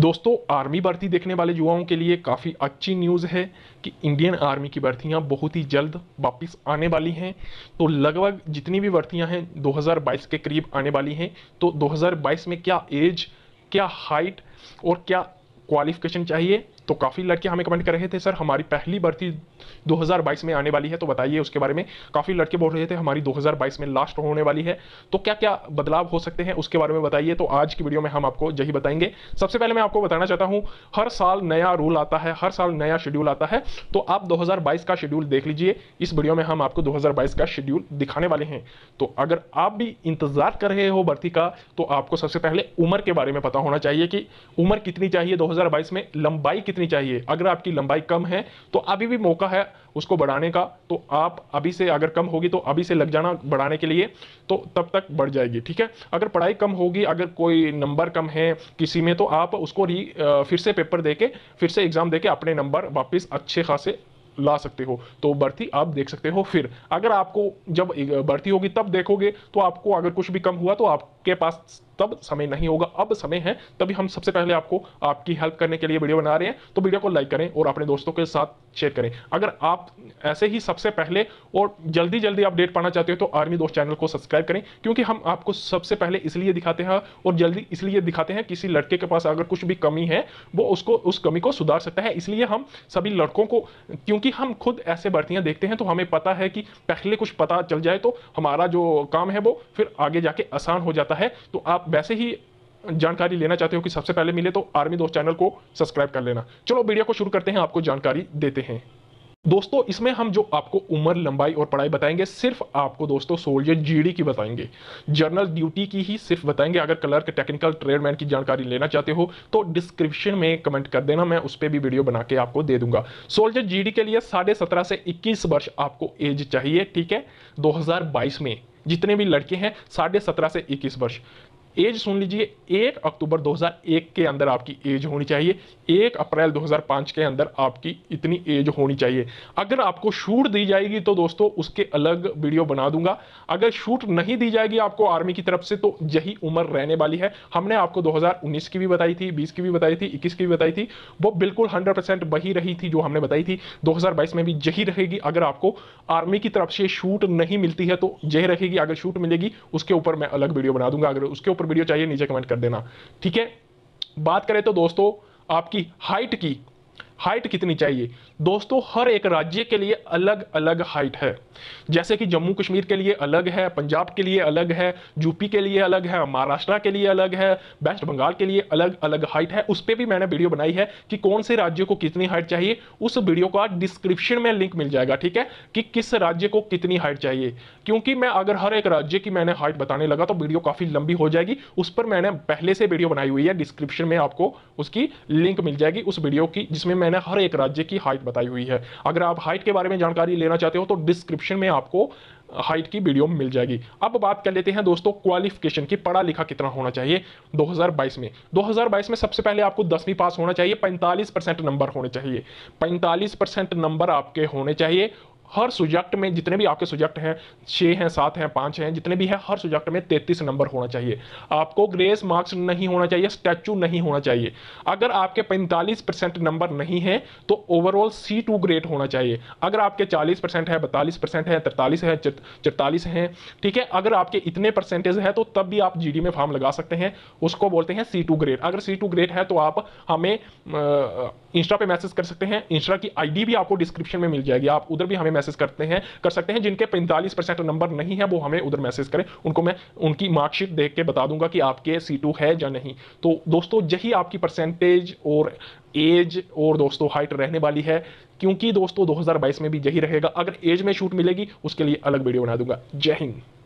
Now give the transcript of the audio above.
दोस्तों आर्मी भर्ती देखने वाले युवाओं के लिए काफ़ी अच्छी न्यूज़ है कि इंडियन आर्मी की भर्तियां बहुत ही जल्द वापस आने वाली हैं तो लगभग जितनी भी भर्तियां हैं 2022 के करीब आने वाली हैं तो 2022 में क्या एज क्या हाइट और क्या क्वालिफिकेशन चाहिए तो काफ़ी लड़के हमें कमेंट कर रहे थे सर हमारी पहली भर्ती 2022 में आने वाली है तो बताइए उसके बारे में काफ़ी लड़के बोल रहे थे हमारी 2022 में लास्ट होने वाली है तो क्या क्या बदलाव हो सकते हैं उसके बारे में बताइए तो आज की वीडियो में हम आपको यही बताएंगे सबसे पहले मैं आपको बताना चाहता हूँ हर साल नया रूल आता है हर साल नया शेड्यूल आता है तो आप दो का शेड्यूल देख लीजिए इस वीडियो में हम आपको दो का शेड्यूल दिखाने वाले हैं तो अगर आप भी इंतजार कर रहे हो भर्ती का तो आपको सबसे पहले उम्र के बारे में पता होना चाहिए कि उम्र कितनी चाहिए दो 2022 में लंबाई कितनी चाहिए अगर आपकी लंबाई कम है तो अभी भी मौका है उसको बढ़ाने का तो आप अभी से अगर कम होगी तो अभी से लग जाना बढ़ाने के लिए तो तब तक बढ़ जाएगी ठीक है अगर पढ़ाई कम होगी अगर कोई नंबर कम है किसी में तो आप उसको री फिर से पेपर दे फिर से एग्ज़ाम दे अपने नंबर वापस अच्छे खासे ला सकते हो तो बढ़ती आप देख सकते हो फिर अगर आपको जब बढ़ती होगी तब देखोगे तो आपको अगर कुछ भी कम हुआ तो आपके पास तब समय नहीं होगा अब समय है तभी हम सबसे पहले आपको आपकी हेल्प करने के लिए वीडियो बना रहे हैं तो वीडियो को लाइक करें और अपने दोस्तों के साथ शेयर करें अगर आप ऐसे ही सबसे पहले और जल्दी जल्दी अपडेट पाना चाहते हो तो आर्मी दोस्त चैनल को सब्सक्राइब करें क्योंकि हम आपको सबसे पहले इसलिए दिखाते हैं और जल्दी इसलिए दिखाते हैं किसी लड़के के पास अगर कुछ भी कमी है वो उसको उस कमी को सुधार सकता है इसलिए हम सभी लड़कों को क्योंकि हम खुद ऐसे भर्तियाँ देखते हैं तो हमें पता है कि पहले कुछ पता चल जाए तो हमारा जो काम है वो फिर आगे जाके आसान हो जाता है तो आप वैसे ही जानकारी लेना चाहते हो कि सबसे पहले मिले तो आर्मी दोस्त चैनल को सब्सक्राइब कर लेना चलो वीडियो को शुरू करते हैं आपको जानकारी देते हैं दोस्तों इसमें हम जो आपको उम्र लंबाई और पढ़ाई बताएंगे सिर्फ आपको दोस्तों सोल्जर जीडी की बताएंगे जनरल ड्यूटी की ही सिर्फ बताएंगे अगर क्लर्क टेक्निकल ट्रेडमैन की जानकारी लेना चाहते हो तो डिस्क्रिप्शन में कमेंट कर देना मैं उस पर भी वीडियो बना के आपको दे दूंगा सोल्जर जीडी के लिए साढ़े सत्रह से इक्कीस वर्ष आपको एज चाहिए ठीक है दो में जितने भी लड़के हैं साढ़े सत्रह से इक्कीस वर्ष एज सुन लीजिए एक अक्टूबर 2001 के अंदर आपकी एज होनी चाहिए एक अप्रैल 2005 के अंदर आपकी इतनी एज होनी चाहिए अगर आपको शूट दी जाएगी तो दोस्तों उसके अलग वीडियो बना दूंगा अगर शूट नहीं दी जाएगी आपको आर्मी की तरफ से तो यही उम्र रहने वाली है हमने आपको 2019 की भी बताई थी 20 की भी बताई थी 21 की भी बताई थी वो बिल्कुल 100% वही रही थी जो हमने बताई थी 2022 में भी यही रहेगी अगर आपको आर्मी की तरफ से शूट नहीं मिलती है तो यही रहेगी अगर शूट मिलेगी उसके ऊपर मैं अलग वीडियो बना दूंगा अगर उसके ऊपर वीडियो चाहिए नीचे कमेंट कर देना ठीक है बात करें तो दोस्तों आपकी हाइट की हाइट कितनी चाहिए दोस्तों हर एक राज्य के लिए अलग अलग हाइट है जैसे कि जम्मू कश्मीर के लिए अलग है पंजाब के लिए अलग है यूपी के लिए अलग है महाराष्ट्र के लिए अलग है वेस्ट बंगाल के लिए अलग अलग हाइट है उस पर भी मैंने वीडियो बनाई है कि कौन से राज्य को कितनी हाइट चाहिए उस वीडियो का डिस्क्रिप्शन में लिंक मिल जाएगा ठीक है कि किस राज्य को कितनी हाइट चाहिए क्योंकि मैं अगर हर एक राज्य की मैंने हाइट बताने लगा तो वीडियो काफ़ी लंबी हो जाएगी उस पर मैंने पहले से वीडियो बनाई हुई है डिस्क्रिप्शन में आपको उसकी लिंक मिल जाएगी उस वीडियो की जिसमें मैं मैंने हर एक राज्य की हाइट बताई हुई है अगर आप हाइट के बारे में जानकारी लेना चाहते हो तो डिस्क्रिप्शन में आपको हाइट की वीडियो मिल जाएगी अब बात कर लेते हैं दोस्तों क्वालिफिकेशन की पढ़ा लिखा कितना होना चाहिए 2022 में 2022 में सबसे पहले आपको दसवीं पास होना चाहिए 45 परसेंट नंबर होने चाहिए 45 परसेंट नंबर आपके होने चाहिए हर सब्जेक्ट में जितने भी आपके सब्जेक्ट हैं छः हैं सात हैं पाँच हैं जितने भी हैं हर सब्जेक्ट में तैंतीस नंबर होना चाहिए आपको ग्रेस मार्क्स नहीं होना चाहिए स्टैचू नहीं होना चाहिए अगर आपके पैंतालीस परसेंट नंबर नहीं है तो ओवरऑल सी टू ग्रेड होना चाहिए अगर आपके चालीस परसेंट है बतालीस परसेंट है तरतालीस है चरतालीस है ठीक है अगर आपके इतने परसेंटेज है तो तब भी आप जी में फॉर्म लगा सकते हैं उसको बोलते हैं सी टू ग्रेड अगर सी टू ग्रेड है तो आप हमें इंस्टा पे मैसेज कर सकते हैं इंस्टा की आईडी भी आपको डिस्क्रिप्शन में मिल जाएगी आप उधर भी हमें मैसेज करते हैं कर सकते हैं जिनके पैंतालीस परसेंट नंबर नहीं है वो हमें उधर मैसेज करें उनको मैं उनकी मार्कशीट देख के बता दूंगा कि आपके सी टू है या नहीं तो दोस्तों यही आपकी परसेंटेज और एज और दोस्तों हाइट रहने वाली है क्योंकि दोस्तों 2022 में भी यही रहेगा अगर एज में छूट मिलेगी उसके लिए अलग वीडियो बना दूंगा जय हिंद